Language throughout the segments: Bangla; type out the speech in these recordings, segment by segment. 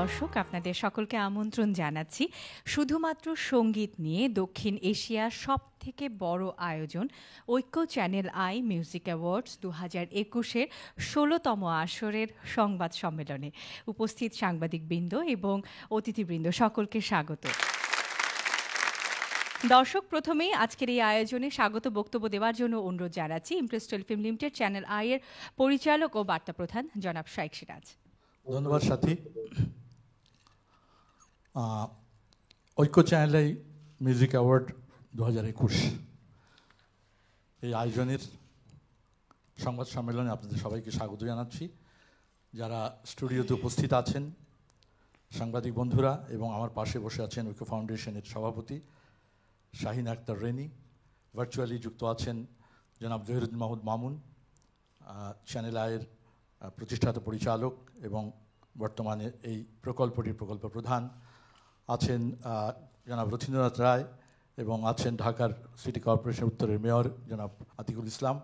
দর্শক আপনাদের সকলকে আমন্ত্রণ জানাচ্ছি শুধুমাত্র সঙ্গীত নিয়ে দক্ষিণ এশিয়ার সব থেকে বড় আয়োজন ঐক্য চ্যানেল আই মিউজিক অ্যাওয়ার্ডস দু হাজার একুশের ষোলোতম আসরের সংবাদ সম্মেলনে উপস্থিত সাংবাদিকবৃন্দ এবং অতিথিবৃন্দ সকলকে স্বাগত দর্শক প্রথমেই আজকের এই আয়োজনে স্বাগত বক্তব্য দেওয়ার জন্য অনুরোধ জানাচ্ছি Impress film limited channel I এর পরিচালক ও বার্তা প্রধান জনাব শাইক সিরাজ ধন্যবাদ সাথী ঐক্য চ্যানেলে মিউজিক অ্যাওয়ার্ড দু হাজার একুশ এই আয়োজনের সংবাদ সম্মেলনে আপনাদের সবাইকে স্বাগত জানাচ্ছি যারা স্টুডিওতে উপস্থিত আছেন সাংবাদিক বন্ধুরা এবং আমার পাশে বসে আছেন ঐক্য ফাউন্ডেশনের সভাপতি শাহিন আক্তার রেনি ভার্চুয়ালি যুক্ত আছেন জনাব জহিরুদ্দিন মাহমুদ মামুন চ্যানেল আয়ের প্রতিষ্ঠাতা পরিচালক এবং বর্তমানে এই প্রকল্পটির প্রকল্প প্রধান আছেন জনাব রথীন্দ্রনাথ রায় এবং আছেন ঢাকার সিটি কর্পোরেশন উত্তরের মেয়র জনাব আতিকুল ইসলাম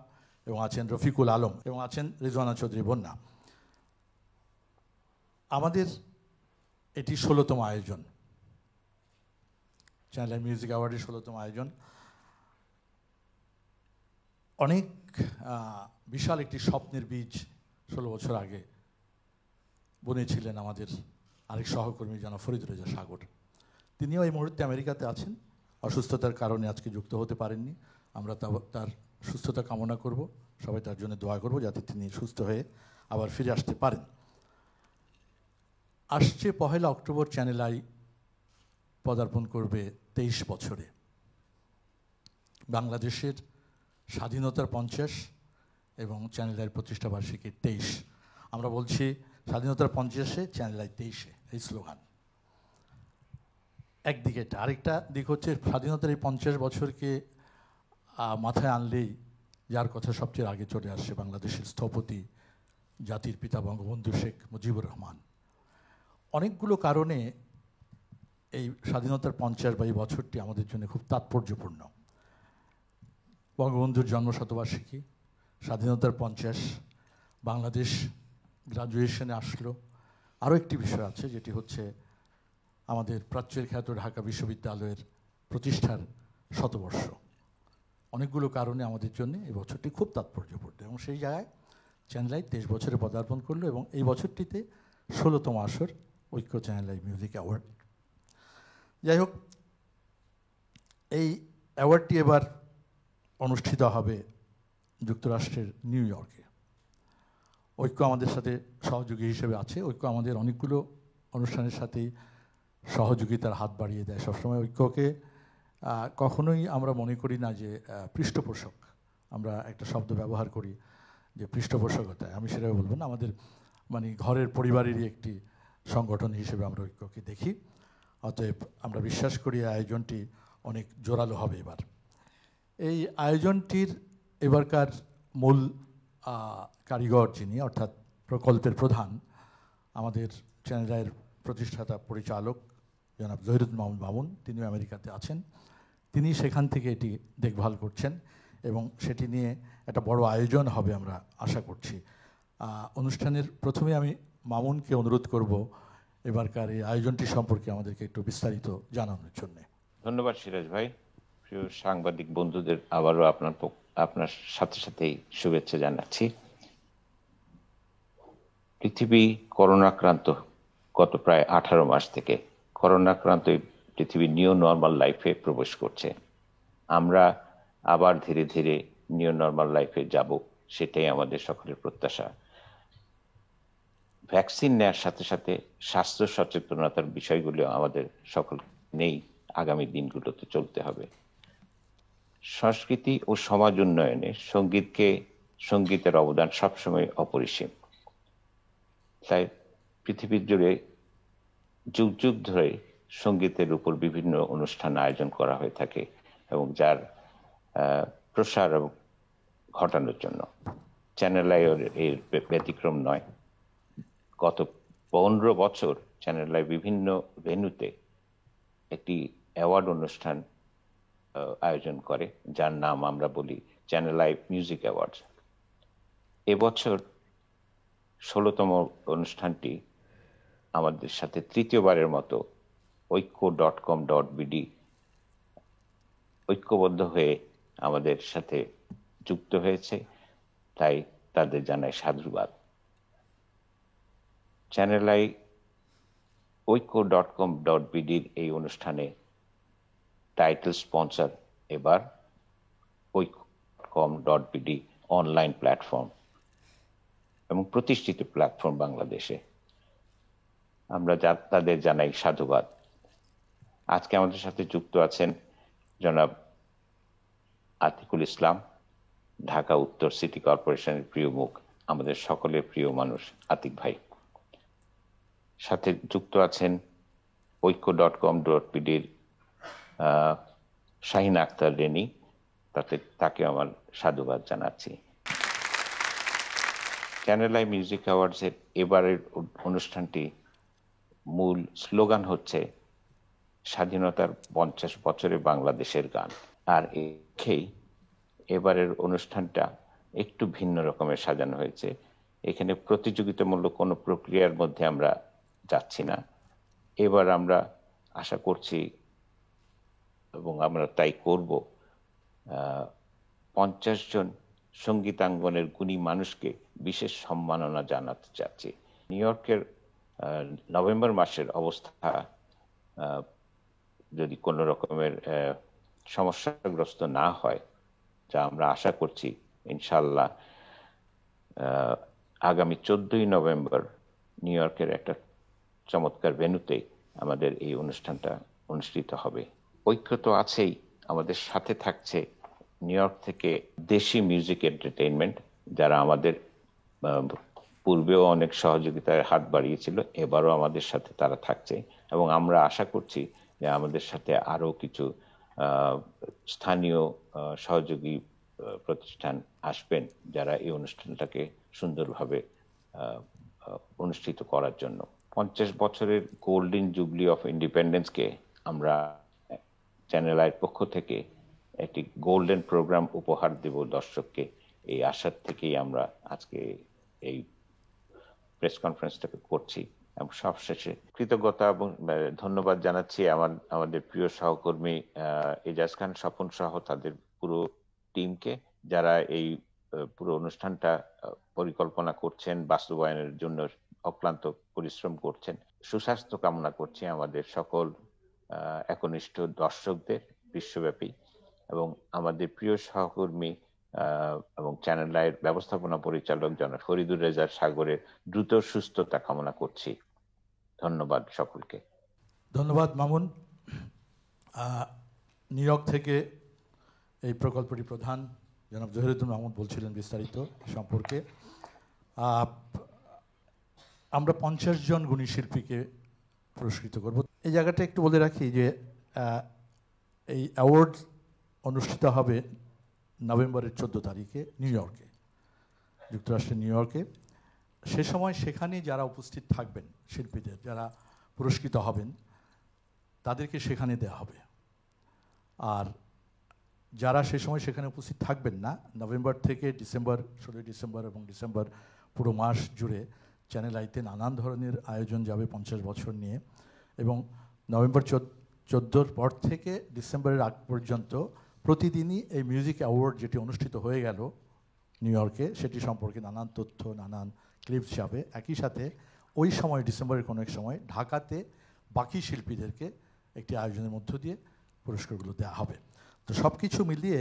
এবং আছেন রফিকুল আলম এবং আছেন রিজওয়ানা চৌধুরী বন্যা আমাদের এটি ষোলোতম আয়োজন চ্যানেল মিউজিক অ্যাওয়ার্ডের ষোলোতম আয়োজন অনেক বিশাল একটি স্বপ্নের বীজ ষোলো বছর আগে বনেছিলেন আমাদের আরেক সহকর্মী জানা ফরিদ রেজা সাগর তিনিও এই মুহূর্তে আমেরিকাতে আছেন অসুস্থতার কারণে আজকে যুক্ত হতে পারেননি আমরা তার সুস্থতা কামনা করব সবাই তার জন্য দোয়া করব যাতে তিনি সুস্থ হয়ে আবার ফিরে আসতে পারেন আসছে পহেলা অক্টোবর চ্যানেল আই পদার্পণ করবে তেইশ বছরে বাংলাদেশের স্বাধীনতার পঞ্চাশ এবং চ্যানেল আইয়ের প্রতিষ্ঠাবার্ষিকী তেইশ আমরা বলছি স্বাধীনতার পঞ্চাশে চ্যানেল আই তেইশে এই স্লোগান একদিকে এটা আরেকটা দিক হচ্ছে স্বাধীনতার এই পঞ্চাশ বছরকে মাথায় আনলেই যার কথা সবচেয়ে আগে চলে আসছে বাংলাদেশের স্থপতি জাতির পিতা বঙ্গবন্ধু শেখ মুজিবুর রহমান অনেকগুলো কারণে এই স্বাধীনতার পঞ্চাশ বা এই বছরটি আমাদের জন্য খুব তাৎপর্যপূর্ণ বঙ্গবন্ধুর জন্ম শতবার্ষিকী স্বাধীনতার পঞ্চাশ বাংলাদেশ গ্রাজুয়েশনে আসলো আরও একটি বিষয় আছে যেটি হচ্ছে আমাদের প্রাচ্যের খ্যাত ঢাকা বিশ্ববিদ্যালয়ের প্রতিষ্ঠার শতবর্ষ অনেকগুলো কারণে আমাদের জন্য এই বছরটি খুব তাৎপর্যপূর্ণ এবং সেই জায়গায় চ্যানেলাই তেইশ বছরে পদার্পণ করলো এবং এই বছরটিতে ষোলোতম আসর ঐক্য চ্যানেলাই মিউজিক অ্যাওয়ার্ড যাই হোক এই অ্যাওয়ার্ডটি এবার অনুষ্ঠিত হবে যুক্তরাষ্ট্রের নিউ ইয়র্কে ঐক্য আমাদের সাথে সহযোগী হিসেবে আছে ঐক্য আমাদের অনেকগুলো অনুষ্ঠানের সাথেই সহযোগিতার হাত বাড়িয়ে দেয় সবসময় ঐক্যকে কখনোই আমরা মনে করি না যে পৃষ্ঠপোষক আমরা একটা শব্দ ব্যবহার করি যে পৃষ্ঠপোষকতায় আমি সেটাই বলবো না আমাদের মানে ঘরের পরিবারেরই একটি সংগঠন হিসেবে আমরা ঐক্যকে দেখি অতএব আমরা বিশ্বাস করি আয়োজনটি অনেক জোরালো হবে এবার এই আয়োজনটির এবারকার মূল কারিগর যিনি অর্থাৎ প্রকল্পের প্রধান আমাদের চ্যানেলের প্রতিষ্ঠাতা পরিচালক জনাব জহিরুদ্দিন মামুন তিনি আমেরিকাতে আছেন তিনি সেখান থেকে এটি দেখভাল করছেন এবং সেটি নিয়ে একটা বড় আয়োজন হবে আমরা আশা করছি অনুষ্ঠানের প্রথমে আমি মামুনকে অনুরোধ করব এবারকার এই আয়োজনটি সম্পর্কে আমাদেরকে একটু বিস্তারিত জানানোর জন্য ধন্যবাদ সিরাজ ভাই প্রিয় সাংবাদিক বন্ধুদের আবারও আপনার আপনার সাথে সাথেই শুভেচ্ছা জানাচ্ছি পৃথিবী করোনাক্রান্ত গত প্রায় আঠারো মাস থেকে করোনাক্রান্ত পৃথিবীর নিউ নর্মাল লাইফে প্রবেশ করছে আমরা আবার ধীরে ধীরে নিউ নর্মাল লাইফে যাব সেটাই আমাদের সকলের প্রত্যাশা ভ্যাকসিন নেওয়ার সাথে সাথে স্বাস্থ্য সচেতনতার বিষয়গুলি আমাদের সকল নেই আগামী দিনগুলোতে চলতে হবে সংস্কৃতি ও সমাজ উন্নয়নে সঙ্গীতকে সঙ্গীতের অবদান সবসময় অপরিসীম তাই পৃথিবীর জুড়ে যুগ যুগ ধরে সঙ্গীতের উপর বিভিন্ন অনুষ্ঠান আয়োজন করা হয়ে থাকে এবং যার প্রসার ঘটানোর জন্য চ্যানেল আই এর ব্যতিক্রম নয় গত পনেরো বছর চ্যানেল আই বিভিন্ন ভেন্যুতে একটি অ্যাওয়ার্ড অনুষ্ঠান আয়োজন করে যার নাম আমরা বলি চ্যানেল আই মিউজিক অ্যাওয়ার্ডস এবছর ষোলোতম অনুষ্ঠানটি আমাদের সাথে তৃতীয়বারের মতো ঐক্য ডট কম ডট বিডি ঐক্যবদ্ধ হয়ে আমাদের সাথে যুক্ত হয়েছে তাই তাদের জানায় সাধুবাদ channel I Oikko dot com dot বিডির এই অনুষ্ঠানে টাইটেল স্পন্সর এবার Oikko com dot BD online platform এবং প্রতিষ্ঠিত প্ল্যাটফর্ম বাংলাদেশে আমরা তাদের জানাই সাধুবাদ আজকে আমাদের সাথে যুক্ত আছেন জনাব আতিকুল ইসলাম ঢাকা উত্তর সিটি কর্পোরেশনের প্রিয় মুখ আমাদের সকলের প্রিয় মানুষ আতিক ভাই সাথে যুক্ত আছেন ঐক্য ডট কম ডট পিডির শাহিন আক্তার রেনি তাতে তাকে আমার সাধুবাদ জানাচ্ছি চ্যানেল আই মিউজিক অ্যাওয়ার্ডসের এবারের অনুষ্ঠানটি মূল স্লোগান হচ্ছে স্বাধীনতার পঞ্চাশ বছরে বাংলাদেশের গান আর এখেই এবারের অনুষ্ঠানটা একটু ভিন্ন রকমের সাজানো হয়েছে এখানে প্রতিযোগিতামূলক কোনো প্রক্রিয়ার মধ্যে আমরা যাচ্ছি না এবার আমরা আশা করছি এবং আমরা তাই করব পঞ্চাশ জন সঙ্গীতাঙ্গনের গুণী মানুষকে বিশেষ সম্মাননা জানাতে চাচ্ছি নিউ ইয়র্কের নভেম্বর মাসের অবস্থা যদি কোনো রকমের সমস্যাগ্রস্ত না হয় যা আমরা আশা করছি ইনশাল্লাহ আগামী চোদ্দই নভেম্বর নিউ ইয়র্কের একটা চমৎকার ভেনুতে আমাদের এই অনুষ্ঠানটা অনুষ্ঠিত হবে ঐক্য তো আছেই আমাদের সাথে থাকছে নিউ ইয়র্ক থেকে দেশি মিউজিক এন্টারটেইনমেন্ট যারা আমাদের পূর্বেও অনেক সহযোগিতার হাত বাড়িয়েছিল এবারও আমাদের সাথে তারা থাকছে এবং আমরা আশা করছি যে আমাদের সাথে আরও কিছু স্থানীয় সহযোগী প্রতিষ্ঠান আসবেন যারা এই অনুষ্ঠানটাকে সুন্দরভাবে অনুষ্ঠিত করার জন্য পঞ্চাশ বছরের গোল্ডেন জুবলি অফ ইন্ডিপেন্ডেন্সকে আমরা চ্যানেল আয়ের পক্ষ থেকে একটি গোল্ডেন প্রোগ্রাম উপহার দেব দর্শককে এই আশার থেকেই আমরা আজকে এই প্রেস কনফারেন্সটাকে করছি এবং সবশেষে কৃতজ্ঞতা এবং ধন্যবাদ জানাচ্ছি আমার আমাদের প্রিয় সহকর্মী এজাজ খান স্বপন সহ তাদের পুরো টিমকে যারা এই পুরো অনুষ্ঠানটা পরিকল্পনা করছেন বাস্তবায়নের জন্য অক্লান্ত পরিশ্রম করছেন সুস্বাস্থ্য কামনা করছি আমাদের সকল একনিষ্ঠ দর্শকদের বিশ্বব্যাপী এবং আমাদের প্রিয় সহকর্মী এবং চ্যানেল আইয়ের ব্যবস্থাপনা পরিচালক জনাব ফরিদুর রেজার সাগরের দ্রুত সুস্থতা কামনা করছি ধন্যবাদ সকলকে ধন্যবাদ মামুন নিউ থেকে এই প্রকল্পটি প্রধান জনাব জহিরুদ্দিন মাহমুদ বলছিলেন বিস্তারিত সম্পর্কে আমরা পঞ্চাশ জন গুণী শিল্পীকে পুরস্কৃত করব এই জায়গাটা একটু বলে রাখি যে এই অ্যাওয়ার্ড অনুষ্ঠিত হবে নভেম্বরের চোদ্দ তারিখে নিউ ইয়র্কে যুক্তরাষ্ট্রের নিউ ইয়র্কে সে সময় সেখানে যারা উপস্থিত থাকবেন শিল্পীদের যারা পুরস্কৃত হবেন তাদেরকে সেখানে দেয়া হবে আর যারা সে সময় সেখানে উপস্থিত থাকবেন না নভেম্বর থেকে ডিসেম্বর ষোলোই ডিসেম্বর এবং ডিসেম্বর পুরো মাস জুড়ে চ্যানেল আইতে নানান ধরনের আয়োজন যাবে পঞ্চাশ বছর নিয়ে এবং নভেম্বর চোদ্দোর পর থেকে ডিসেম্বরের আগ পর্যন্ত প্রতিদিনই এই মিউজিক অ্যাওয়ার্ড যেটি অনুষ্ঠিত হয়ে গেল নিউ ইয়র্কে সেটি সম্পর্কে নানান তথ্য নানান ক্লিপস যাবে একই সাথে ওই সময় ডিসেম্বরের কোনো এক সময় ঢাকাতে বাকি শিল্পীদেরকে একটি আয়োজনের মধ্য দিয়ে পুরস্কারগুলো দেওয়া হবে তো সব কিছু মিলিয়ে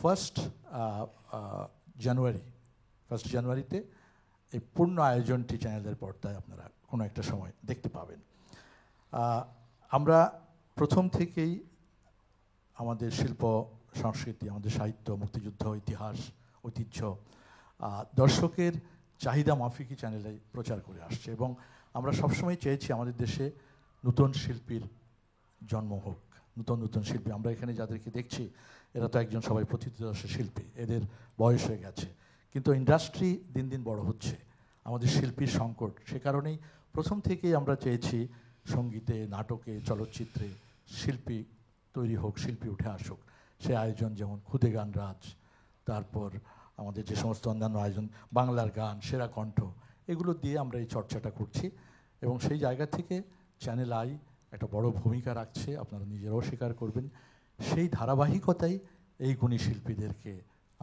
ফার্স্ট জানুয়ারি ফার্স্ট জানুয়ারিতে এই পূর্ণ আয়োজনটি চ্যানেলের পর্দায় আপনারা কোনো একটা সময় দেখতে পাবেন আমরা প্রথম থেকেই আমাদের শিল্প সংস্কৃতি আমাদের সাহিত্য মুক্তিযুদ্ধ ইতিহাস ঐতিহ্য দর্শকের চাহিদা মাফিকি চ্যানেলে প্রচার করে আসছে এবং আমরা সবসময় চেয়েছি আমাদের দেশে নতুন শিল্পীর জন্ম হোক নতুন নতুন শিল্পী আমরা এখানে যাদেরকে দেখছি এরা তো একজন সবাই প্রথিতদর্শী শিল্পী এদের বয়স হয়ে গেছে কিন্তু ইন্ডাস্ট্রি দিন দিন বড় হচ্ছে আমাদের শিল্পীর সংকট সে কারণেই প্রথম থেকেই আমরা চেয়েছি সঙ্গীতে নাটকে চলচ্চিত্রে শিল্পী তৈরি হোক শিল্পী উঠে আসুক সে আয়োজন যেমন খুদে গান রাজ তারপর আমাদের যে সমস্ত অন্যান্য আয়োজন বাংলার গান সেরা কণ্ঠ এগুলো দিয়ে আমরা এই চর্চাটা করছি এবং সেই জায়গা থেকে চ্যানেল আই একটা বড় ভূমিকা রাখছে আপনারা নিজেরাও স্বীকার করবেন সেই ধারাবাহিকতাই এই গুণী শিল্পীদেরকে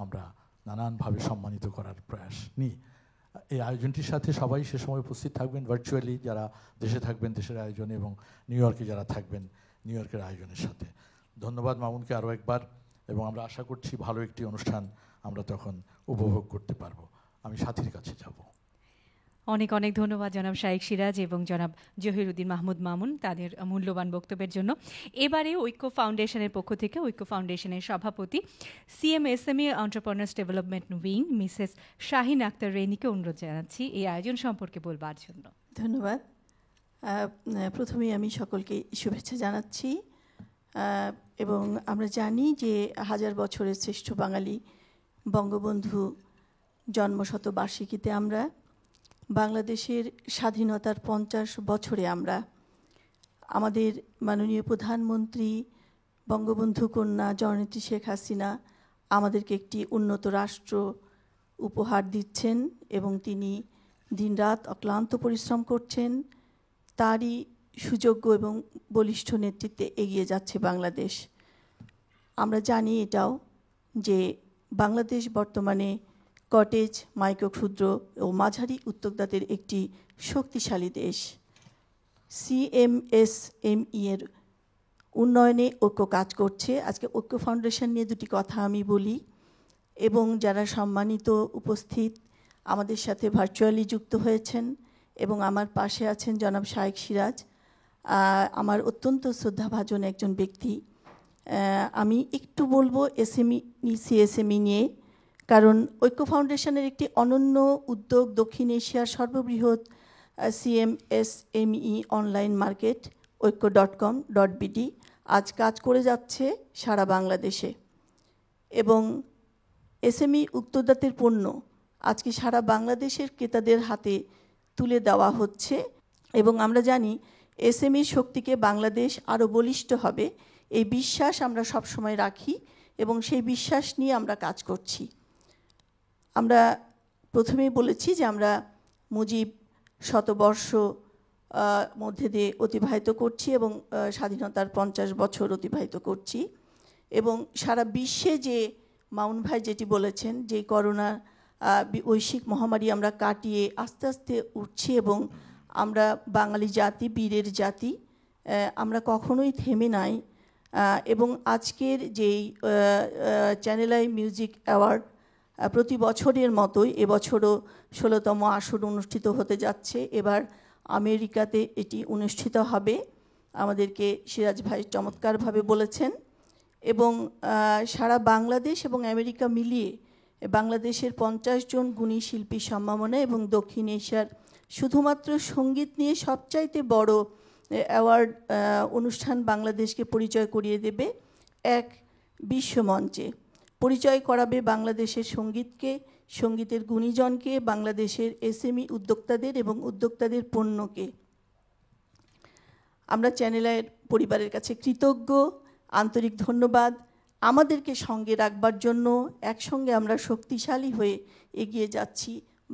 আমরা নানানভাবে সম্মানিত করার প্রয়াস নিই এই আয়োজনটির সাথে সবাই সে সময় উপস্থিত থাকবেন ভার্চুয়ালি যারা দেশে থাকবেন দেশের আয়োজনে এবং নিউ ইয়র্কে যারা থাকবেন নিউ ইয়র্কের আয়োজনের সাথে ধন্যবাদ মামুনকে আরও একবার এবং আমরা আশা করছি ভালো একটি অনুষ্ঠান আমরা তখন উপভোগ করতে পারবো আমি সাথীর কাছে যাব অনেক অনেক ধন্যবাদ জনাব শাহেক সিরাজ এবং জনাব জহিরুদ্দিন মাহমুদ মামুন তাদের মূল্যবান বক্তব্যের জন্য এবারে ঐক্য ফাউন্ডেশনের পক্ষ থেকে ঐক্য ফাউন্ডেশনের সভাপতি CMSME entrepreneurs development wing Mrs Shahin Akter রেনিকে অনুরোধ জানাচ্ছি এই আয়োজন সম্পর্কে বলবার জন্য ধন্যবাদ প্রথমে আমি সকলকে শুভেচ্ছা জানাচ্ছি এবং আমরা জানি যে হাজার বছরের শ্রেষ্ঠ বাঙালি বঙ্গবন্ধু জন্মশত বার্ষিকীতে আমরা বাংলাদেশের স্বাধীনতার পঞ্চাশ বছরে আমরা আমাদের মাননীয় প্রধানমন্ত্রী বঙ্গবন্ধু কন্যা জননেত্রী শেখ হাসিনা আমাদেরকে একটি উন্নত রাষ্ট্র উপহার দিচ্ছেন এবং তিনি দিনরাত অক্লান্ত পরিশ্রম করছেন তারই সুযোগ্য এবং বলিষ্ঠ নেতৃত্বে এগিয়ে যাচ্ছে বাংলাদেশ আমরা জানি এটাও যে বাংলাদেশ বর্তমানে কটেজ মাইক্রো ক্ষুদ্র ও মাঝারি উদ্যোক্তাদের একটি শক্তিশালী দেশ সিএমএসএমই এর উন্নয়নে ঐক্য কাজ করছে আজকে ঐক্য ফাউন্ডেশন নিয়ে দুটি কথা আমি বলি এবং যারা সম্মানিত উপস্থিত আমাদের সাথে ভার্চুয়ালি যুক্ত হয়েছেন এবং আমার পাশে আছেন জনাব শায়েক সিরাজ আমার অত্যন্ত শ্রদ্ধাভাজন একজন ব্যক্তি আমি একটু বলবো এসএমই সিএসএমই নিয়ে কারণ ঐক্য ফাউন্ডেশনের একটি অনন্য উদ্যোগ দক্ষিণ এশিয়ার সর্ববৃহৎ CMSME online market Oikko dot com dot BD আজ কাজ করে যাচ্ছে সারা বাংলাদেশে এবং এসএমই উক্তদাতের পণ্য আজকে সারা বাংলাদেশের ক্রেতাদের হাতে তুলে দেওয়া হচ্ছে এবং আমরা জানি এসএমই শক্তিকে বাংলাদেশ আরও বলিষ্ঠ হবে এই বিশ্বাস আমরা সবসময় রাখি এবং সেই বিশ্বাস নিয়ে আমরা কাজ করছি আমরা প্রথমেই বলেছি যে আমরা মুজিব শতবর্ষ মধ্যে দিয়ে অতিবাহিত করছি এবং স্বাধীনতার পঞ্চাশ বছর অতিবাহিত করছি এবং সারা বিশ্বে যে মাউন ভাই যেটি বলেছেন যে করোনা বৈশ্বিক মহামারী আমরা কাটিয়ে আস্তে আস্তে উঠছি এবং আমরা বাঙালি জাতি বীরের জাতি আমরা কখনোই থেমে নাই এবং আজকের যেই চ্যানেল আই মিউজিক অ্যাওয়ার্ড প্রতি বছরের মতোই এবছরও ষোলোতম আসর অনুষ্ঠিত হতে যাচ্ছে এবার আমেরিকাতে এটি অনুষ্ঠিত হবে আমাদেরকে সিরাজ ভাই চমৎকারভাবে বলেছেন এবং সারা বাংলাদেশ এবং আমেরিকা মিলিয়ে বাংলাদেশের পঞ্চাশ জন গুণী শিল্পী সম্মাননা এবং দক্ষিণ এশিয়ার শুধুমাত্র সঙ্গীত নিয়ে সবচাইতে বড় অ্যাওয়ার্ড অনুষ্ঠান বাংলাদেশকে পরিচয় করিয়ে দেবে এক বিশ্বমঞ্চে পরিচয় করাবে বাংলাদেশের সঙ্গীতকে সঙ্গীতের গুণীজনকে বাংলাদেশের এসএমই উদ্যোক্তাদের এবং উদ্যোক্তাদের পণ্যকে আমরা চ্যানেলের পরিবারের কাছে কৃতজ্ঞ আন্তরিক ধন্যবাদ আমাদেরকে সঙ্গে রাখবার জন্য একসঙ্গে আমরা শক্তিশালী হয়ে এগিয়ে যাচ্ছি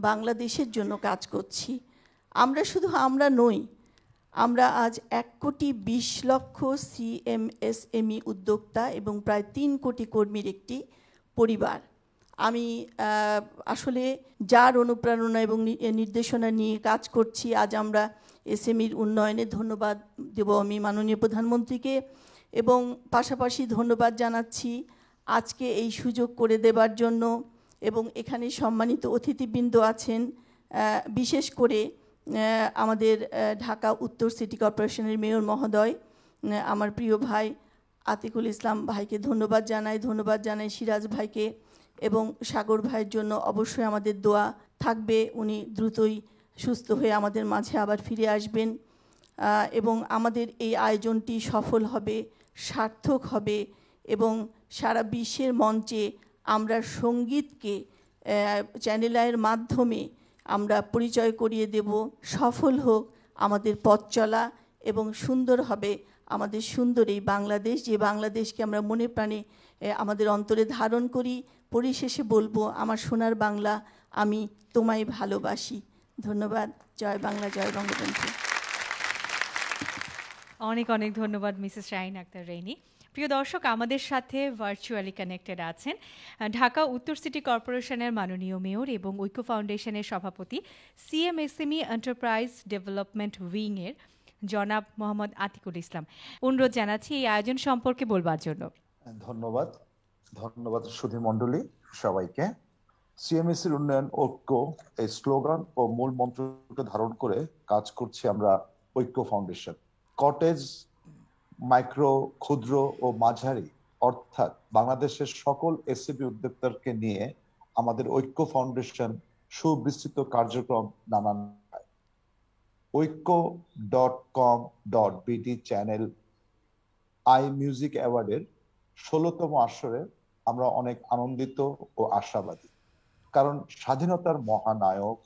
বাংলাদেশের জন্য কাজ করছি আমরা শুধু আমরা নই আমরা আজ এক কোটি বিশ লক্ষ সিএমএসএমই উদ্যোক্তা এবং প্রায় তিন কোটি কর্মীর একটি পরিবার আমি আসলে যার অনুপ্রেরণা এবং নির্দেশনা নিয়ে কাজ করছি আজ আমরা এসএমইর উন্নয়নে ধন্যবাদ দেব আমি মাননীয় প্রধানমন্ত্রীকে এবং পাশাপাশি ধন্যবাদ জানাচ্ছি আজকে এই সুযোগ করে দেবার জন্য এবং এখানে সম্মানিত অতিথিবৃন্দ আছেন বিশেষ করে আমাদের ঢাকা উত্তর সিটি কর্পোরেশনের মেয়র মহোদয় আমার প্রিয় ভাই আতিকুল ইসলাম ভাইকে ধন্যবাদ জানাই ধন্যবাদ জানাই সিরাজ ভাইকে এবং সাগর ভাইয়ের জন্য অবশ্যই আমাদের দোয়া থাকবে উনি দ্রুতই সুস্থ হয়ে আমাদের মাঝে আবার ফিরে আসবেন এবং আমাদের এই আয়োজনটি সফল হবে সার্থক হবে এবং সারা বিশ্বের মঞ্চে আমরা সঙ্গীতকে চ্যানেল আয়ের মাধ্যমে আমরা পরিচয় করিয়ে দেব সফল হোক আমাদের পথ চলা এবং সুন্দর হবে আমাদের সুন্দর এই বাংলাদেশ যে বাংলাদেশকে আমরা মনে প্রাণে আমাদের অন্তরে ধারণ করি পরিশেষে বলবো আমার সোনার বাংলা আমি তোমায় ভালোবাসি ধন্যবাদ জয় বাংলা জয় বঙ্গবন্ধু অনেক অনেক ধন্যবাদ মিসেস শাহিন আক্তার রেইনি প্রিয় দর্শক আমাদের সাথে ভার্চুয়ালি কানেক্টেড আছেন ঢাকা উত্তর সিটি কর্পোরেশনের মাননীয় মেয়র এবং ঐক্য ফাউন্ডেশনের সভাপতি সিএমএসএমই এন্টারপ্রাইজ ডেভেলপমেন্ট উইংয়ের জনাব মোহাম্মদ আতিকুল ইসলাম অনুরোধ জানাচ্ছি এই আয়োজন সম্পর্কে বলবার জন্য ধন্যবাদ ধন্যবাদ সুধী মন্ডলী সবাইকে সিএমএসির উন্নয়ন ঐক্য এই স্লোগান ও মূল মন্ত্রকে ধারণ করে কাজ করছি আমরা ঐক্য ফাউন্ডেশন কটেজ মাইক্রো ক্ষুদ্র ও মাঝারি অর্থাৎ বাংলাদেশের সকল এসিপি উদ্যোক্তাকে নিয়ে আমাদের ঐক্য ফাউন্ডেশন সুবিস্তৃত কার্যক্রম নানান Oikko dot com dot BD channel I music অ্যাওয়ার্ডের ষোলোতম আসরে আমরা অনেক আনন্দিত ও আশাবাদী কারণ স্বাধীনতার মহানায়ক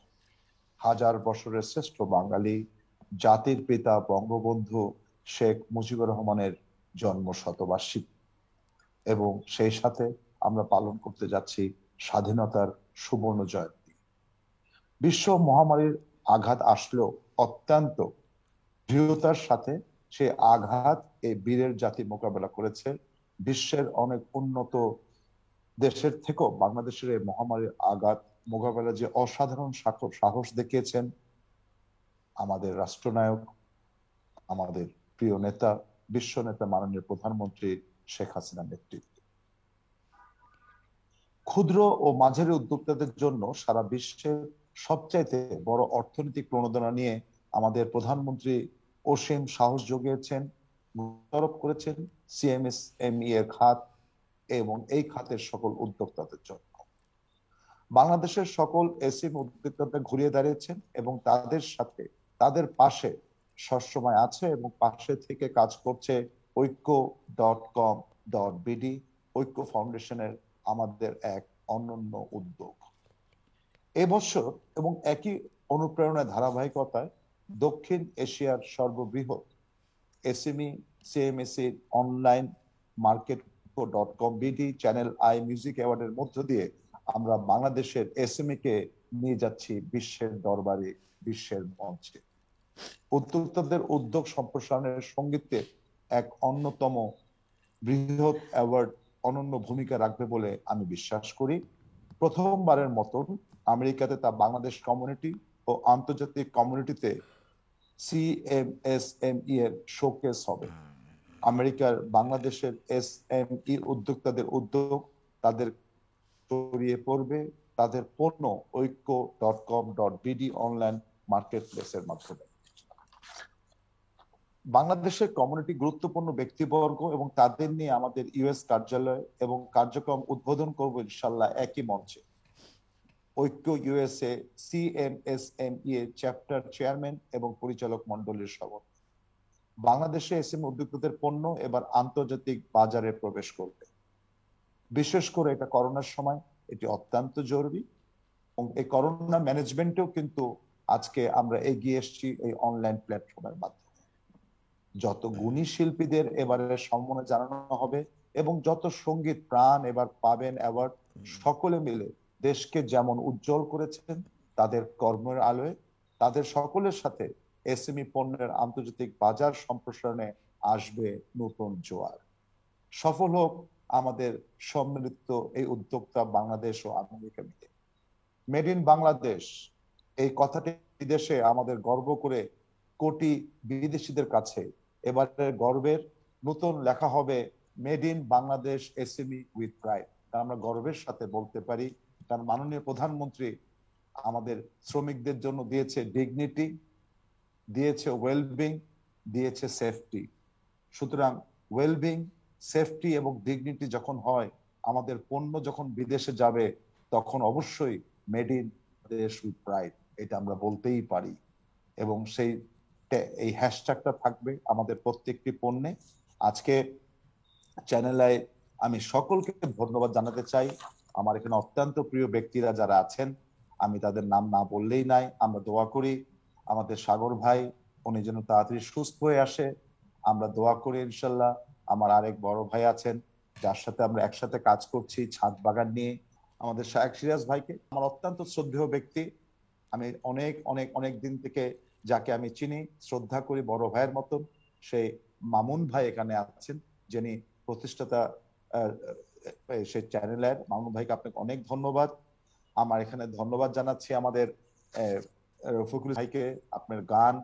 হাজার বছরের শ্রেষ্ঠ বাঙালি জাতির পিতা বঙ্গবন্ধু শেখ মুজিবুর রহমানের জন্ম শতবার্ষিকী এবং সেই সাথে আমরা পালন করতে যাচ্ছি স্বাধীনতার সুবর্ণ জয়ন্তী বিশ্ব মহামারীর আঘাত আসলেও অত্যন্ত দৃঢ়তার সাথে সে আঘাত এই বীরের জাতি মোকাবেলা করেছে বিশ্বের অনেক উন্নত দেশের থেকেও বাংলাদেশের এই মহামারীর আঘাত মোকাবেলা যে অসাধারণ সাহস দেখিয়েছেন আমাদের রাষ্ট্রনায়ক আমাদের প্রিয় নেতা বিশ্ব নেতা মাননীয় প্রধানমন্ত্রী শেখ হাসিনা নেতৃত্বে ক্ষুদ্র ও মাঝারি উদ্যোক্তাদের জন্য সারা বিশ্বের সবচাইতে বড় অর্থনৈতিক প্রণোদনা নিয়ে আমাদের প্রধানমন্ত্রী অসীম সাহস যোগিয়েছেন তরফ করেছেন সিএমএস ই এর খাত এবং এই খাতের সকল উদ্যোক্তাদের জন্য বাংলাদেশের সকল এসিম উদ্যোক্তাদের ঘুরিয়ে দাঁড়িয়েছেন এবং তাদের সাথে তাদের পাশে সবসময় আছে এবং পাশে থেকে কাজ করছে ঐক্য ডট কম ডট বিডি ঐক্য ফাউন্ডেশনের আমাদের এক অনন্য উদ্যোগ এবছর এবং একই অনুপ্রেরণায় ধারাবাহিকতায় দক্ষিণ এশিয়ার সর্ববৃহৎ SME CMSME online market dot com BD channel I music অ্যাওয়ার্ডের মধ্য দিয়ে আমরা বাংলাদেশের এসএমই কে নিয়ে যাচ্ছি বিশ্বের দরবারে বিশ্বের মঞ্চে উদ্যোক্তাদের উদ্যোগ সম্প্রসারণের সঙ্গীতে এক অন্যতম বৃহৎ অ্যাওয়ার্ড অনন্য ভূমিকা রাখবে বলে আমি বিশ্বাস করি প্রথমবারের মতন আমেরিকাতে তা বাংলাদেশ কমিউনিটি ও আন্তর্জাতিক কমিউনিটিতে সিএমএসএমই e এর শোকেস হবে আমেরিকার বাংলাদেশের এস এম ই উদ্যোক্তাদের উদ্যোগ তাদের ছড়িয়ে পড়বে তাদের পণ্য Oikko dot com dot BD online market প্লেসের মাধ্যমে বাংলাদেশের কমিউনিটি গুরুত্বপূর্ণ ব্যক্তিবর্গ এবং তাদের নিয়ে আমাদের ইউএস কার্যালয় এবং কার্যক্রম উদ্বোধন করব ইনশাল্লাহ একই মঞ্চে ঐক্য ইউএসএ সিএমএসএমইএ চ্যাপ্টার চেয়ারম্যান এবং পরিচালক মন্ডলীর সভা বাংলাদেশে এস এম উদ্যোক্তাদের পণ্য এবার আন্তর্জাতিক বাজারে প্রবেশ করবে বিশেষ করে এটা করোনার সময় এটি অত্যন্ত জরুরি এবং এই করোনা ম্যানেজমেন্টেও কিন্তু আজকে আমরা এগিয়ে এসছি এই অনলাইন প্ল্যাটফর্মের মাধ্যমে যত গুণী শিল্পীদের এবারে সম্মানে জানানো হবে এবং যত সঙ্গীত প্রাণ এবার পাবেন অ্যাওয়ার্ড সকলে মিলে দেশকে যেমন উজ্জ্বল করেছেন তাদের কর্মের আলোয় তাদের সকলের সাথে এসএমই পণ্যের আন্তর্জাতিক বাজার সম্প্রসারণে আসবে নতুন জোয়ার সফল হোক আমাদের সম্মিলিত এই উদ্যোক্তা বাংলাদেশ ও আমেরিকা মিলে মেড ইন বাংলাদেশ এই কথাটি দেশে আমাদের গর্ব করে কোটি বিদেশিদের কাছে এবারে গর্বের নতুন লেখা হবে made in Bangladesh SME with pride আমরা গর্বের সাথে বলতে পারি কারণ মাননীয় প্রধানমন্ত্রী আমাদের শ্রমিকদের জন্য দিয়েছে ডিগনিটি দিয়েছে ওয়েলবিং দিয়েছে সেফটি সুতরাং ওয়েলবিং সেফটি এবং ডিগনিটি যখন হয় আমাদের পণ্য যখন বিদেশে যাবে তখন অবশ্যই মেড ইন দেশ উইথ প্রাইড এটা আমরা বলতেই পারি এবং সেই এই হ্যাশট্যাগটা থাকবে আমাদের প্রত্যেকটি পণ্যে আজকে চ্যানেলে আমি সকলকে ধন্যবাদ জানাতে চাই আমার এখানে অত্যন্ত প্রিয় ব্যক্তিরা যারা আছেন আমি তাদের নাম না বললেই নাই আমরা দোয়া করি আমাদের সাগর ভাই উনি যেন তাড়াতাড়ি সুস্থ হয়ে আসে আমরা দোয়া করি ইনশাল্লাহ আমার আরেক বড় ভাই আছেন যার সাথে আমরা একসাথে কাজ করছি ছাদ বাগান নিয়ে আমাদের শাহেক সিরাজ ভাইকে আমার অত্যন্ত শ্রদ্ধেয় ব্যক্তি আমি অনেক অনেক অনেক দিন থেকে যাকে আমি চিনি শ্রদ্ধা করি বড় ভাইয়ের মতন সেই মামুন ভাই এখানে আছেন যিনি প্রতিষ্ঠাতা সে চ্যানেলের মামুন ভাইকে আপনাকে অনেক ধন্যবাদ আমার এখানে ধন্যবাদ জানাচ্ছি আমাদের রফিকুল ভাইকে আপনার গান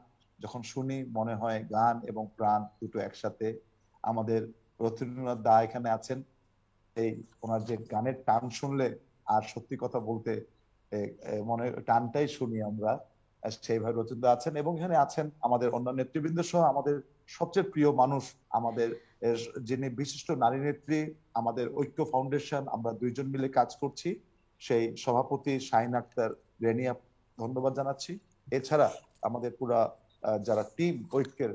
যখন শুনি মনে হয় গান এবং প্রাণ দুটো একসাথে আমাদের রথীন্দ্রনাথ দা এখানে আছেন এই ওনার যে গানের টান শুনলে আর সত্যি কথা বলতে মনে টানটাই শুনি আমরা সেই ভাই রচিন্দা আছেন এবং এখানে আছেন আমাদের অন্যান্য নেতৃবৃন্দ সহ আমাদের সবচেয়ে প্রিয় মানুষ আমাদের যিনি বিশিষ্ট নারী নেত্রী আমাদের ঐক্য ফাউন্ডেশন আমরা দুইজন মিলে কাজ করছি সেই সভাপতি শাহিন আক্তার রেনিয়া ধন্যবাদ জানাচ্ছি এছাড়া আমাদের পুরা যারা টিম ঐক্যের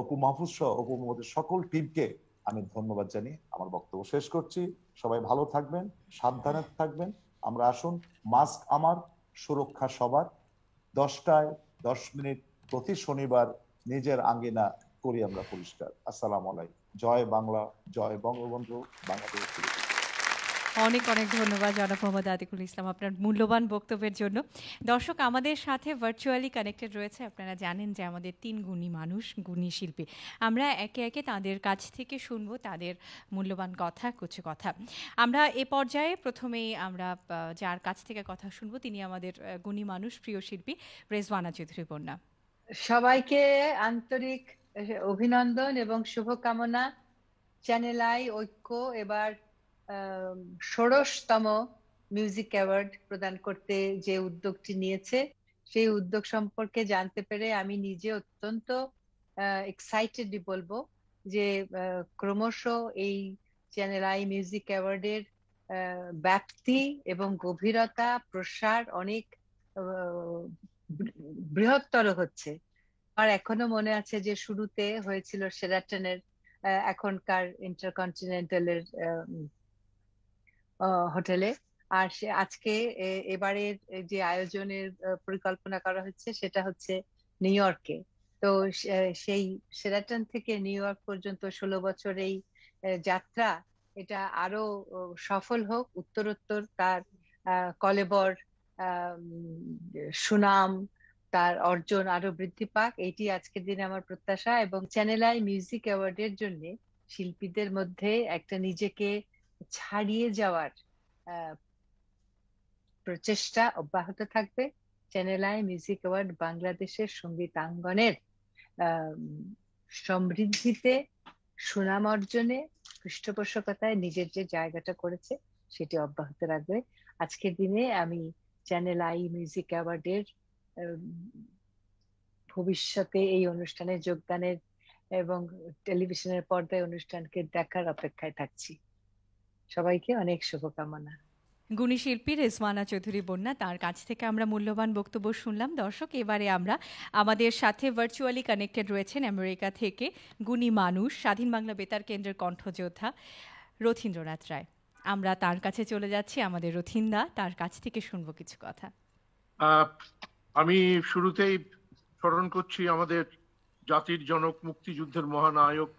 অপু মাহফুজ সহ অপু সকল টিমকে আমি ধন্যবাদ জানিয়ে আমার বক্তব্য শেষ করছি সবাই ভালো থাকবেন সাবধানে থাকবেন আমরা আসুন মাস্ক আমার সুরক্ষা সবার দশটায় দশ মিনিট প্রতি শনিবার নিজের আঙ্গিনা করি আমরা পরিষ্কার আসসালাম আলাইকুম জয় বাংলা জয় বঙ্গবন্ধু বাংলাদেশ অনেক অনেক ধন্যবাদ জনাব মোহাম্মদ আতিকুল ইসলাম আপনার মূল্যবান বক্তব্যের জন্য দর্শক আমাদের সাথে ভার্চুয়ালি কানেক্টেড রয়েছে আপনারা জানেন যে আমাদের তিন গুণী মানুষ গুণী শিল্পী আমরা একে একে তাদের কাছ থেকে শুনবো তাদের মূল্যবান কথা কিছু কথা আমরা এ পর্যায়ে প্রথমেই আমরা যার কাছ থেকে কথা শুনবো তিনি আমাদের গুণী মানুষ প্রিয় শিল্পী রেজওয়ানা চৌধুরী বন্যা সবাইকে আন্তরিক অভিনন্দন এবং শুভকামনা চ্যানেল আই ঐক্য এবার ষোড়শতম মিউজিক অ্যাওয়ার্ড প্রদান করতে যে উদ্যোগটি নিয়েছে সেই উদ্যোগ সম্পর্কে জানতে পেরে আমি নিজে অত্যন্ত এক্সাইটেডই বলবো যে ক্রমশ এই চ্যানেল আই মিউজিক অ্যাওয়ার্ডের ব্যাপ্তি এবং গভীরতা প্রসার অনেক বৃহত্তর হচ্ছে আর এখনো মনে আছে যে শুরুতে হয়েছিল সেরাটনের এখনকার ইন্টারকন্টিনেন্টালের হোটেলে আর সে আজকে এবারের যে আয়োজনের পরিকল্পনা করা হচ্ছে সেটা হচ্ছে নিউ ইয়র্কে তো সেই সেরাটন থেকে নিউ ইয়র্ক পর্যন্ত ষোলো বছর এই যাত্রা এটা আরো সফল হোক উত্তরোত্তর তার কলেবর সুনাম তার অর্জন আরো বৃদ্ধি পাক এটি আজকের দিনে আমার প্রত্যাশা এবং চ্যানেল আই মিউজিক অ্যাওয়ার্ডের জন্য শিল্পীদের মধ্যে একটা নিজেকে ছাড়িয়ে যাওয়ার প্রচেষ্টা অব্যাহত থাকবে চ্যানেল আই মিউজিক অ্যাওয়ার্ড বাংলাদেশের সঙ্গীতাঙ্গনের সমৃদ্ধিতে সুনাম অর্জনে পৃষ্ঠপোষকতায় নিজের যে জায়গাটা করেছে সেটি অব্যাহত রাখবে আজকের দিনে আমি চ্যানেল আই মিউজিক অ্যাওয়ার্ডের ভবিষ্যতে এই অনুষ্ঠানে যোগদানের এবং টেলিভিশনের পর্দায় অনুষ্ঠানকে দেখার অপেক্ষায় থাকছি সবাইকে অনেক শুভকামনা গুণী শিল্পী রেজমানা চৌধুরী বন্যা তার কাছ থেকে আমরা মূল্যবান বক্তব্য শুনলাম দর্শক এবারে আমরা আমাদের সাথে ভার্চুয়ালি কানেক্টেড রয়েছেন আমেরিকা থেকে গুণী মানুষ স্বাধীন বাংলা বেতার কেন্দ্রের কণ্ঠযোদ্ধা রথীন্দ্রনাথ রায় আমরা তার কাছে চলে যাচ্ছি আমাদের রথিন্দা তার কাছ থেকে শুনবো কিছু কথা আমি শুরুতেই স্মরণ করছি আমাদের জাতির জনক মুক্তিযুদ্ধের মহানায়ক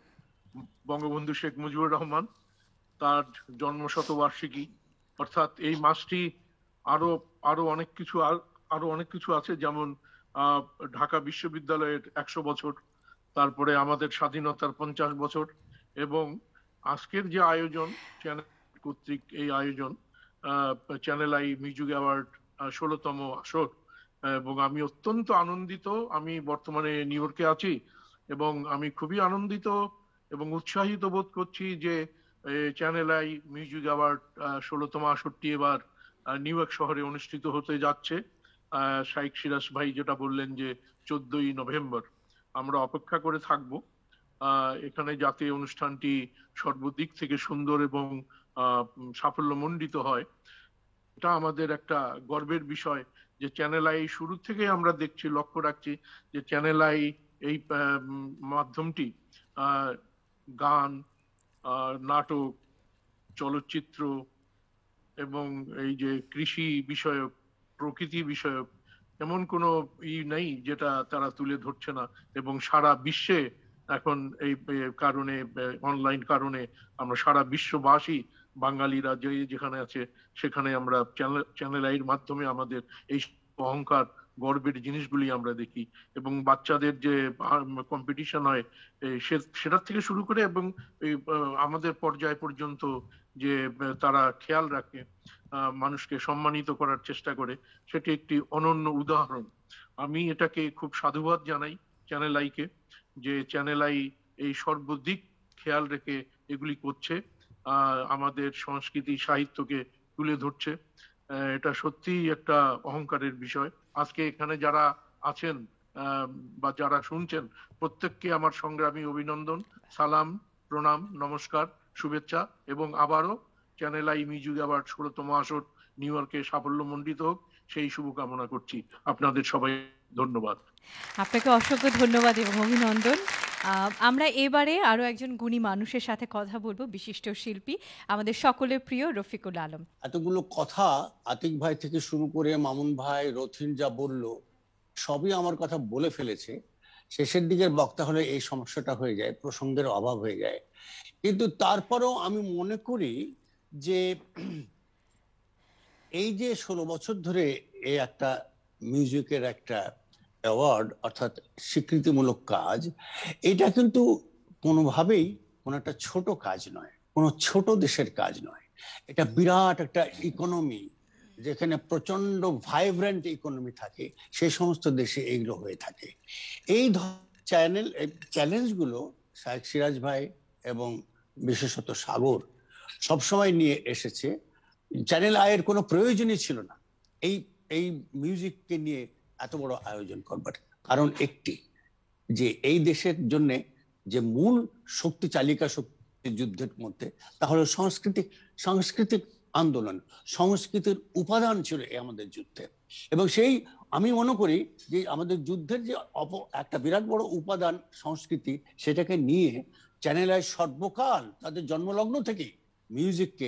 বঙ্গবন্ধু শেখ মুজিবুর রহমান তার জন্মশতবার্ষিকী অর্থাৎ এই মাসটি আরো আরো অনেক কিছু আর আরো অনেক কিছু আছে যেমন ঢাকা বিশ্ববিদ্যালয়ের একশো বছর তারপরে আমাদের স্বাধীনতার পঞ্চাশ বছর এবং আজকের যে আয়োজন চ্যানেল কর্তৃক এই আয়োজন চ্যানেল আই মিউজিক অ্যাওয়ার্ড ষোলোতম আসর এবং আমি অত্যন্ত আনন্দিত আমি বর্তমানে নিউ ইয়র্কে আছি এবং আমি খুবই আনন্দিত এবং উৎসাহিত বোধ করছি যে চ্যানেল আই মিউজিক অ্যাওয়ার্ড ষোলোতম আসরটি এবার নিউ ইয়র্ক শহরে অনুষ্ঠিত হতে যাচ্ছে শাইক সিরাজ ভাই যেটা বললেন যে চোদ্দই নভেম্বর আমরা অপেক্ষা করে থাকব এখানে যাতে অনুষ্ঠানটি সর্বদিক থেকে সুন্দর এবং সাফল্যমণ্ডিত হয় এটা আমাদের একটা গর্বের বিষয় যে চ্যানেল আই শুরু থেকে আমরা দেখছি লক্ষ্য রাখছি যে চ্যানেল আই এই মাধ্যমটি গান নাটক চলচ্চিত্র এবং এই যে কৃষি বিষয়ক প্রকৃতি বিষয়ক এমন কোনো ই নেই যেটা তারা তুলে ধরছে না এবং সারা বিশ্বে এখন এই কারণে অনলাইন কারণে আমরা সারা বিশ্ববাসী বাঙালিরা যে যেখানে আছে সেখানে আমরা চ্যানেল চ্যানেল আইয়ের মাধ্যমে আমাদের এই অহংকার গর্বের জিনিসগুলি আমরা দেখি এবং বাচ্চাদের যে কম্পিটিশন হয় সেটার থেকে শুরু করে এবং আমাদের পর্যায় পর্যন্ত যে তারা খেয়াল রাখে মানুষকে সম্মানিত করার চেষ্টা করে সেটি একটি অনন্য উদাহরণ আমি এটাকে খুব সাধুবাদ জানাই চ্যানেল আইকে যে চ্যানেল আই এই সর্বদিক খেয়াল রেখে এগুলি করছে আমাদের সংস্কৃতি সাহিত্যকে তুলে ধরছে এটা সত্যিই একটা অহংকারের বিষয় আজকে এখানে যারা আছেন বা যারা শুনছেন প্রত্যেককে আমার সংগ্রামী অভিনন্দন সালাম প্রণাম নমস্কার শুভেচ্ছা এবং আবারও চ্যানেল আই মিউজিক আবার ষোলতম আসর নিউ ইয়র্কে সাফল্য মণ্ডিত হোক সেই শুভকামনা করছি আপনাদের সবাই ধন্যবাদ আপনাকে অসংখ্য ধন্যবাদ এবং অভিনন্দন আমরা এবারে আরো একজন গুণী মানুষের সাথে কথা বলবো বিশিষ্ট শিল্পী আমাদের সকলের প্রিয় রফিকুল আলম এতগুলো কথা আতিক ভাই থেকে শুরু করে মামুন ভাই রথিন যা বলল সবই আমার কথা বলে ফেলেছে শেষের দিকের বক্তা হলে এই সমস্যাটা হয়ে যায় প্রসঙ্গের অভাব হয়ে যায় কিন্তু তারপরেও আমি মনে করি যে এই যে ষোলো বছর ধরে এই একটা মিউজিকের একটা অ্যাওয়ার্ড অর্থাৎ স্বীকৃতিমূলক কাজ এটা কিন্তু কোনোভাবেই কোনো একটা ছোট কাজ নয় কোনো ছোট দেশের কাজ নয় এটা বিরাট একটা ইকোনমি যেখানে প্রচন্ড ভাইব্রেন্ট ইকোনমি থাকে সেই সমস্ত দেশে এইগুলো হয়ে থাকে এই চ্যানেল চ্যালেঞ্জগুলো শাহেক সিরাজ ভাই এবং বিশেষত সাগর সবসময় নিয়ে এসেছে চ্যানেল আয়ের কোনো প্রয়োজনই ছিল না এই এই মিউজিককে নিয়ে এত বড় আয়োজন করবার কারণ একটি যে এই দেশের জন্য যে মূল শক্তি চালিকা শক্তি যুদ্ধের মধ্যে তাহলে সাংস্কৃতিক সাংস্কৃতিক আন্দোলন সংস্কৃতির উপাদান ছিল এই আমাদের যুদ্ধে এবং সেই আমি মনে করি যে আমাদের যুদ্ধের যে অপ একটা বিরাট বড় উপাদান সংস্কৃতি সেটাকে নিয়ে চ্যানেলের সর্বকাল তাদের জন্মলগ্ন থেকে মিউজিককে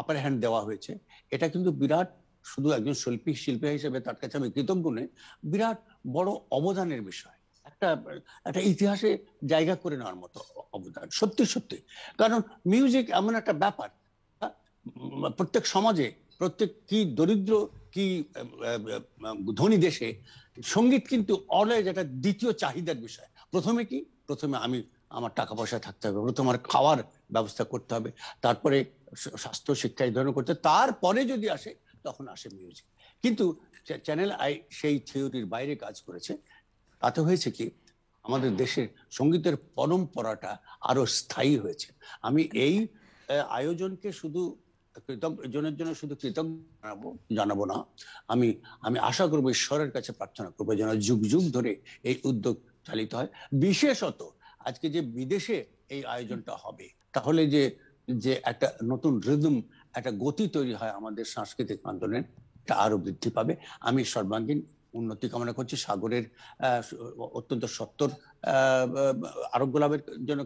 আপার হ্যান্ড দেওয়া হয়েছে এটা কিন্তু বিরাট শুধু একজন শিল্পী শিল্পী হিসেবে তার কাছে আমি কৃতজ্ঞ নেই বিরাট বড় অবদানের বিষয় একটা একটা ইতিহাসে জায়গা করে নেওয়ার মতো অবদান সত্যি সত্যি কারণ মিউজিক এমন একটা ব্যাপার প্রত্যেক সমাজে প্রত্যেক কি দরিদ্র কি ধনী দেশে সঙ্গীত কিন্তু অলওয়েজ একটা দ্বিতীয় চাহিদার বিষয় প্রথমে কি প্রথমে আমি আমার টাকা পয়সা থাকতে হবে প্রথমে আমার খাওয়ার ব্যবস্থা করতে হবে তারপরে স্বাস্থ্য শিক্ষা এই ধরনের করতে তারপরে যদি আসে তখন আসে মিউজিক কিন্তু চ্যানেল আই সেই থিওরির বাইরে কাজ করেছে তাতে হয়েছে কি আমাদের দেশের সঙ্গীতের পরম্পরাটা আরো স্থায়ী হয়েছে আমি এই আয়োজনকে শুধু কৃতজ্ঞের জন্য শুধু কৃতজ্ঞ জানাবো জানাবো না আমি আমি আশা করবো ঈশ্বরের কাছে প্রার্থনা করবো যেন যুগ যুগ ধরে এই উদ্যোগ চালিত হয় বিশেষত আজকে যে বিদেশে এই আয়োজনটা হবে তাহলে যে যে একটা নতুন রিদম একটা গতি তৈরি হয় আমাদের সাংস্কৃতিক আন্দোলনের তা আরো বৃদ্ধি পাবে আমি সর্বাঙ্গীন উন্নতি কামনা করছি সাগরের অত্যন্ত সত্তর আরোগ্য লাভের জন্য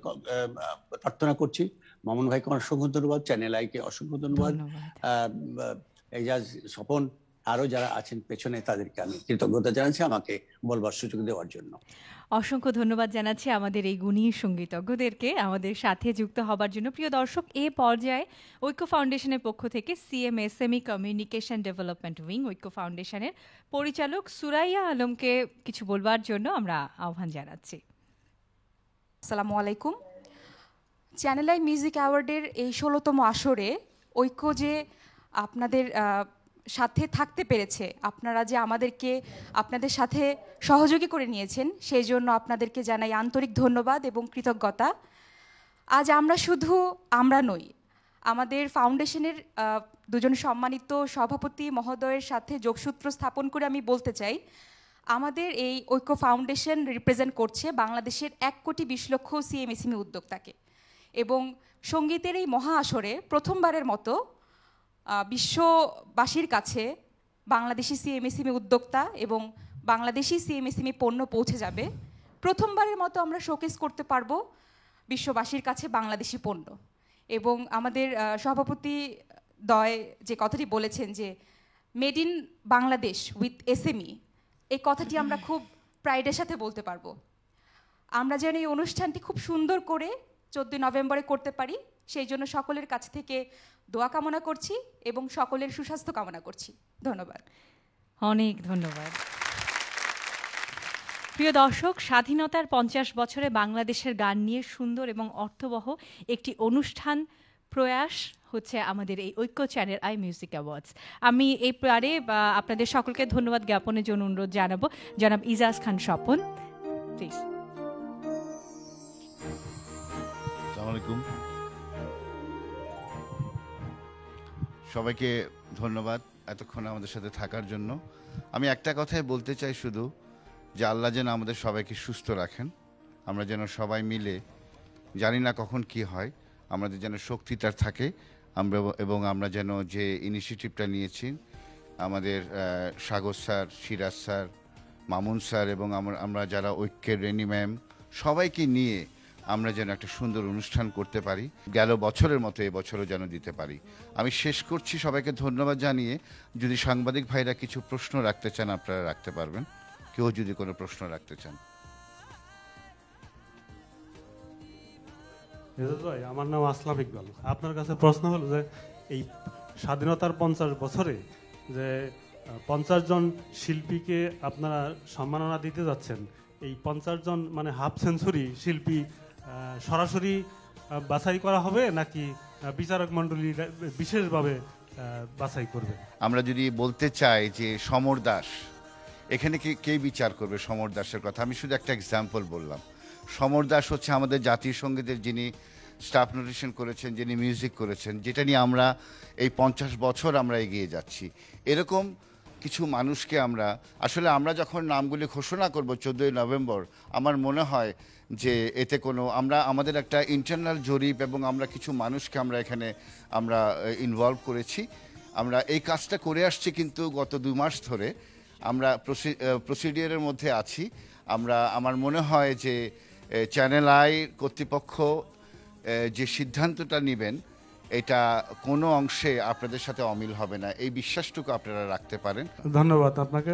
প্রার্থনা করছি মামুন ভাইকে অসংখ্য ধন্যবাদ চ্যানেল আইকে অসংখ্য ধন্যবাদ এজাজ স্বপন আরো যারা আছেন পেছনে তাদেরকে আমি কৃতজ্ঞতা জানাচ্ছি আমাকে বলবার সুযোগ দেওয়ার জন্য অসংখ্য ধন্যবাদ জানাচ্ছি আমাদের এই গুণী সঙ্গীতজ্ঞদেরকে আমাদের সাথে যুক্ত হবার জন্য প্রিয় দর্শক এ পর্যায়ে ঐক্য ফাউন্ডেশনের পক্ষ থেকে সিএমএসএমই কমিউনিকেশন ডেভেলপমেন্ট উইং ঐক্য ফাউন্ডেশনের পরিচালক সুরাইয়া আলমকে কিছু বলবার জন্য আমরা আহ্বান জানাচ্ছি আসসালামু আলাইকুম চ্যানেলাই মিউজিক অ্যাওয়ার্ডের এই ষোলোতম আসরে ঐক্য যে আপনাদের সাথে থাকতে পেরেছে আপনারা যে আমাদেরকে আপনাদের সাথে সহযোগী করে নিয়েছেন সেই জন্য আপনাদেরকে জানাই আন্তরিক ধন্যবাদ এবং কৃতজ্ঞতা আজ আমরা শুধু আমরা নই আমাদের ফাউন্ডেশনের দুজন সম্মানিত সভাপতি মহোদয়ের সাথে যোগসূত্র স্থাপন করে আমি বলতে চাই আমাদের এই ঐক্য ফাউন্ডেশন রিপ্রেজেন্ট করছে বাংলাদেশের এক কোটি বিশ লক্ষ সিএমএসএমই উদ্যোক্তাকে এবং সঙ্গীতের এই মহা আসরে প্রথমবারের মতো বিশ্ববাসীর কাছে বাংলাদেশি সিএমএসএমই উদ্যোক্তা এবং বাংলাদেশি সিএমএসএমই পণ্য পৌঁছে যাবে প্রথমবারের মতো আমরা শোকেস করতে পারবো বিশ্ববাসীর কাছে বাংলাদেশি পণ্য এবং আমাদের সভাপতি দয় যে কথাটি বলেছেন যে made in Bangladesh with SME e এই কথাটি আমরা খুব প্রাইডের সাথে বলতে পারবো আমরা যেন এই অনুষ্ঠানটি খুব সুন্দর করে চোদ্দই নভেম্বরে করতে পারি সেই জন্য সকলের কাছ থেকে দোয়া কামনা করছি এবং সকলের সুস্বাস্থ্য কামনা করছি ধন্যবাদ অনেক ধন্যবাদ প্রিয় দর্শক স্বাধীনতার পঞ্চাশ বছরে বাংলাদেশের গান নিয়ে সুন্দর এবং অর্থবহ একটি অনুষ্ঠান প্রয়াস হচ্ছে আমাদের এই ঐক্য চ্যানেল আই মিউজিক অ্যাওয়ার্ডস আমি এই পারে আপনাদের সকলকে ধন্যবাদ জ্ঞাপনের জন্য অনুরোধ জানাবো জনাব ইজাজ খান স্বপন প্লিজ সবাইকে ধন্যবাদ এতক্ষণ আমাদের সাথে থাকার জন্য আমি একটা কথাই বলতে চাই শুধু যে আল্লাহ যেন আমাদের সবাইকে সুস্থ রাখেন আমরা যেন সবাই মিলে জানি না কখন কি হয় আমাদের যেন তার থাকে আমরা এবং আমরা যেন যে ইনিশিয়েটিভটা নিয়েছি আমাদের Sagar sir Siraj sir Mamun sir এবং আমরা যারা ঐক্যের রেনি ম্যাম সবাইকে নিয়ে আমরা যেন একটা সুন্দর অনুষ্ঠান করতে পারি গেল বছরের মতো এবছরও যেন দিতে পারি আমি শেষ করছি সবাইকে ধন্যবাদ জানিয়ে যদি সাংবাদিক ভাইরা কিছু প্রশ্ন রাখতে চান আপনারা রাখতে পারবেন কেউ যদি কোনো প্রশ্ন রাখতে চান আমার নাম আসলাম ইকবাল আপনার কাছে প্রশ্ন হলো যে এই স্বাধীনতার পঞ্চাশ বছরে যে পঞ্চাশ জন শিল্পীকে আপনারা সম্মাননা দিতে যাচ্ছেন এই পঞ্চাশ জন মানে হাফ সেঞ্চুরি শিল্পী সরাসরি বাছাই করা হবে নাকি বিচারক মন্ডলী বিশেষভাবে বাছাই করবে আমরা যদি বলতে চাই যে সমর দাস এখানে কে কে বিচার করবে সমর দাসের কথা আমি শুধু একটা এক্সাম্পল বললাম সমর দাস হচ্ছে আমাদের জাতীয় সঙ্গীতের যিনি স্টাফ নোটেশন করেছেন যিনি মিউজিক করেছেন যেটা নিয়ে আমরা এই পঞ্চাশ বছর আমরা এগিয়ে যাচ্ছি এরকম কিছু মানুষকে আমরা আসলে আমরা যখন নামগুলি ঘোষণা করব চোদ্দোই নভেম্বর আমার মনে হয় যে এতে কোনো আমরা আমাদের একটা ইন্টারনাল জরিপ এবং আমরা কিছু মানুষকে আমরা এখানে আমরা ইনভলভ করেছি আমরা এই কাজটা করে আসছি কিন্তু গত দু মাস ধরে আমরা প্রসিডিয়ারের মধ্যে আছি আমরা আমার মনে হয় যে চ্যানেল আই কর্তৃপক্ষ যে সিদ্ধান্তটা নেবেন এটা কোনো অংশে আপনাদের সাথে অমিল হবে না এই বিশ্বাসটুকু আপনারা রাখতে পারেন ধন্যবাদ আপনাকে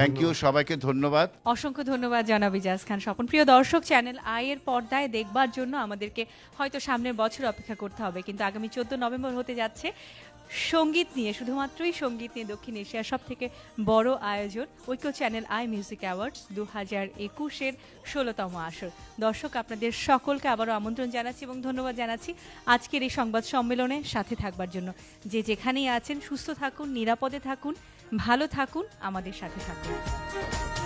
থ্যাংক ইউ সবাইকে ধন্যবাদ অসংখ্য ধন্যবাদ জানাবি জাজ খান স্বপন প্রিয় দর্শক চ্যানেল আই এর পর্দায় দেখবার জন্য আমাদেরকে হয়তো সামনের বছর অপেক্ষা করতে হবে কিন্তু আগামী চোদ্দ নভেম্বর হতে যাচ্ছে সঙ্গীত নিয়ে শুধুমাত্রই সঙ্গীত নিয়ে দক্ষিণ এশিয়ার সব থেকে বড় আয়োজন ঐক্য চ্যানেল আই মিউজিক অ্যাওয়ার্ডস দু হাজার একুশের ষোলোতম আসর দর্শক আপনাদের সকলকে আবারও আমন্ত্রণ জানাচ্ছি এবং ধন্যবাদ জানাচ্ছি আজকের এই সংবাদ সম্মেলনে সাথে থাকবার জন্য যে যেখানেই আছেন সুস্থ থাকুন নিরাপদে থাকুন ভালো থাকুন আমাদের সাথে থাকুন